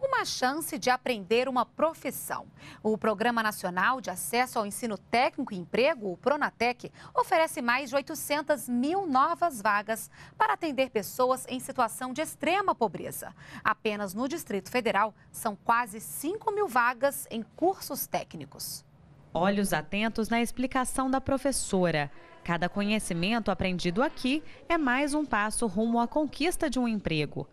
uma chance de aprender uma profissão. O Programa Nacional de Acesso ao Ensino Técnico e Emprego, o Pronatec, oferece mais de 800 mil novas vagas para atender pessoas em situação de extrema pobreza. Apenas no Distrito Federal, são quase 5 mil vagas em cursos técnicos. Olhos atentos na explicação da professora. Cada conhecimento aprendido aqui é mais um passo rumo à conquista de um emprego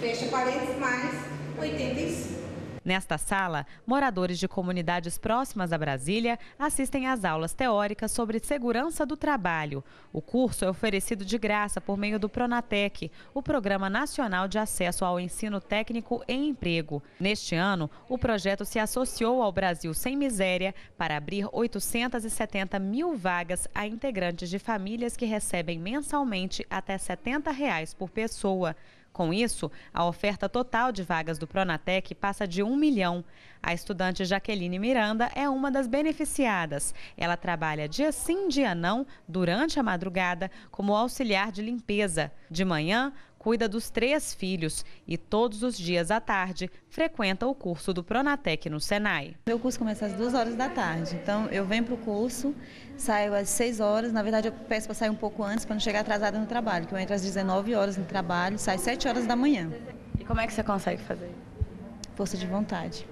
fecha paredes mais 85. Nesta sala, moradores de comunidades próximas a Brasília assistem às aulas teóricas sobre segurança do trabalho. O curso é oferecido de graça por meio do Pronatec, o Programa Nacional de Acesso ao Ensino Técnico em Emprego. Neste ano, o projeto se associou ao Brasil Sem Miséria para abrir 870 mil vagas a integrantes de famílias que recebem mensalmente até R$ 70 reais por pessoa. Com isso, a oferta total de vagas do Pronatec passa de um milhão. A estudante Jaqueline Miranda é uma das beneficiadas. Ela trabalha dia sim, dia não, durante a madrugada, como auxiliar de limpeza. De manhã, cuida dos três filhos e todos os dias à tarde frequenta o curso do Pronatec no Senai. Meu curso começa às duas horas da tarde, então eu venho para o curso, saio às 6 horas, na verdade eu peço para sair um pouco antes para não chegar atrasada no trabalho, que eu entro às 19 horas no trabalho, saio às 7 horas da manhã. E como é que você consegue fazer? Força de vontade.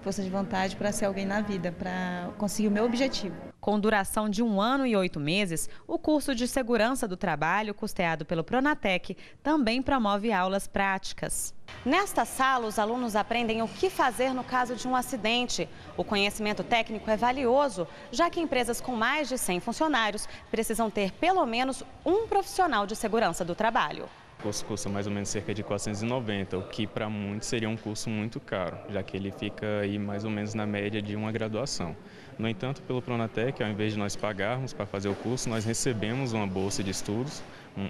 Força de vontade para ser alguém na vida, para conseguir o meu objetivo. Com duração de um ano e oito meses, o curso de Segurança do Trabalho, custeado pelo Pronatec, também promove aulas práticas. Nesta sala, os alunos aprendem o que fazer no caso de um acidente. O conhecimento técnico é valioso, já que empresas com mais de 100 funcionários precisam ter pelo menos um profissional de segurança do trabalho. O curso custa mais ou menos cerca de 490, o que para muitos seria um curso muito caro, já que ele fica aí mais ou menos na média de uma graduação. No entanto, pelo Pronatec, ao invés de nós pagarmos para fazer o curso, nós recebemos uma bolsa de estudos,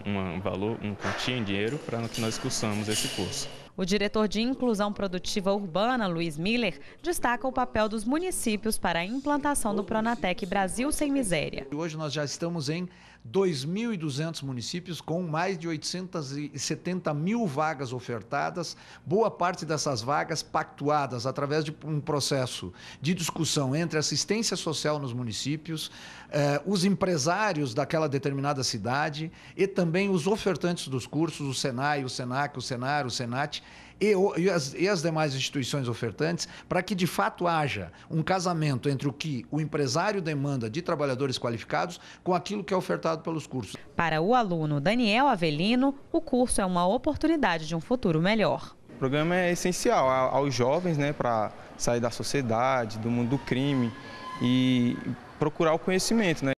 um, um valor, um quantia em dinheiro para que nós cursamos esse curso. O diretor de Inclusão Produtiva Urbana, Luiz Miller, destaca o papel dos municípios para a implantação do Pronatec Brasil Sem Miséria. Hoje nós já estamos em 2.200 municípios com mais de 870 mil vagas ofertadas, boa parte dessas vagas pactuadas através de um processo de discussão entre assistência social nos municípios, eh, os empresários daquela determinada cidade e também os ofertantes dos cursos, o Senai, o Senac, o Senar, o Senat. E, e, as, e as demais instituições ofertantes, para que de fato haja um casamento entre o que o empresário demanda de trabalhadores qualificados com aquilo que é ofertado pelos cursos. Para o aluno Daniel Avelino, o curso é uma oportunidade de um futuro melhor. O programa é essencial aos jovens né, para sair da sociedade, do mundo do crime e procurar o conhecimento. Né?